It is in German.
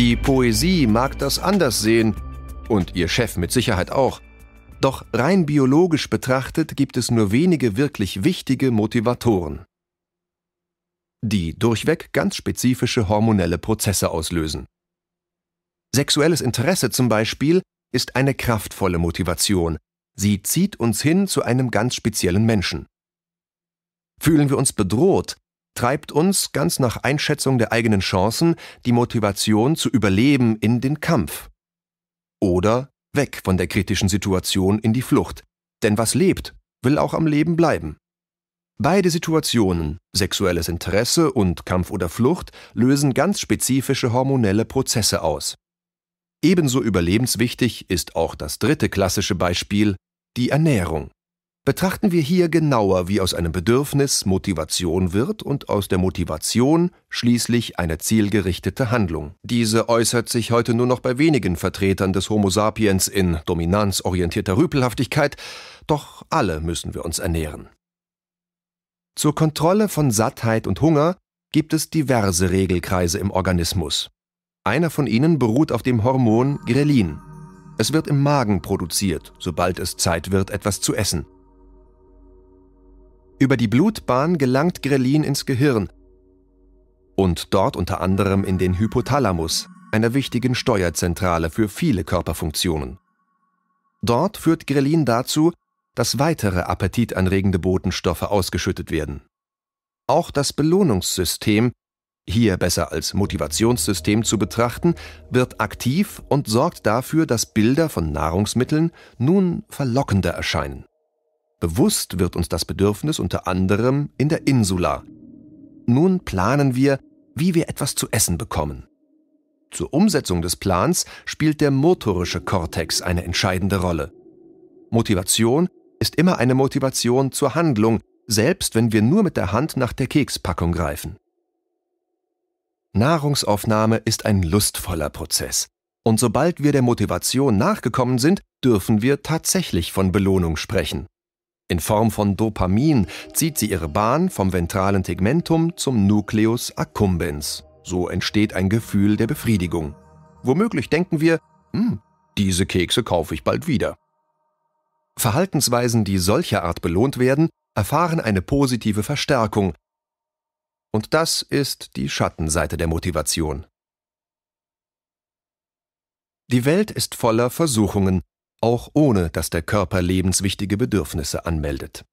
Die Poesie mag das anders sehen und ihr Chef mit Sicherheit auch. Doch rein biologisch betrachtet gibt es nur wenige wirklich wichtige Motivatoren, die durchweg ganz spezifische hormonelle Prozesse auslösen. Sexuelles Interesse zum Beispiel ist eine kraftvolle Motivation. Sie zieht uns hin zu einem ganz speziellen Menschen. Fühlen wir uns bedroht, treibt uns, ganz nach Einschätzung der eigenen Chancen, die Motivation zu überleben in den Kampf. Oder weg von der kritischen Situation in die Flucht, denn was lebt, will auch am Leben bleiben. Beide Situationen, sexuelles Interesse und Kampf oder Flucht, lösen ganz spezifische hormonelle Prozesse aus. Ebenso überlebenswichtig ist auch das dritte klassische Beispiel, die Ernährung. Betrachten wir hier genauer, wie aus einem Bedürfnis Motivation wird und aus der Motivation schließlich eine zielgerichtete Handlung. Diese äußert sich heute nur noch bei wenigen Vertretern des Homo sapiens in dominanzorientierter Rüpelhaftigkeit, doch alle müssen wir uns ernähren. Zur Kontrolle von Sattheit und Hunger gibt es diverse Regelkreise im Organismus. Einer von ihnen beruht auf dem Hormon Grelin. Es wird im Magen produziert, sobald es Zeit wird, etwas zu essen. Über die Blutbahn gelangt Grelin ins Gehirn und dort unter anderem in den Hypothalamus, einer wichtigen Steuerzentrale für viele Körperfunktionen. Dort führt Grelin dazu, dass weitere appetitanregende Botenstoffe ausgeschüttet werden. Auch das Belohnungssystem, hier besser als Motivationssystem zu betrachten, wird aktiv und sorgt dafür, dass Bilder von Nahrungsmitteln nun verlockender erscheinen. Bewusst wird uns das Bedürfnis unter anderem in der Insula. Nun planen wir, wie wir etwas zu essen bekommen. Zur Umsetzung des Plans spielt der motorische Kortex eine entscheidende Rolle. Motivation ist immer eine Motivation zur Handlung, selbst wenn wir nur mit der Hand nach der Kekspackung greifen. Nahrungsaufnahme ist ein lustvoller Prozess. Und sobald wir der Motivation nachgekommen sind, dürfen wir tatsächlich von Belohnung sprechen. In Form von Dopamin zieht sie ihre Bahn vom ventralen Tegmentum zum Nucleus accumbens. So entsteht ein Gefühl der Befriedigung. Womöglich denken wir, hm, diese Kekse kaufe ich bald wieder. Verhaltensweisen, die solcher Art belohnt werden, erfahren eine positive Verstärkung. Und das ist die Schattenseite der Motivation. Die Welt ist voller Versuchungen, auch ohne dass der Körper lebenswichtige Bedürfnisse anmeldet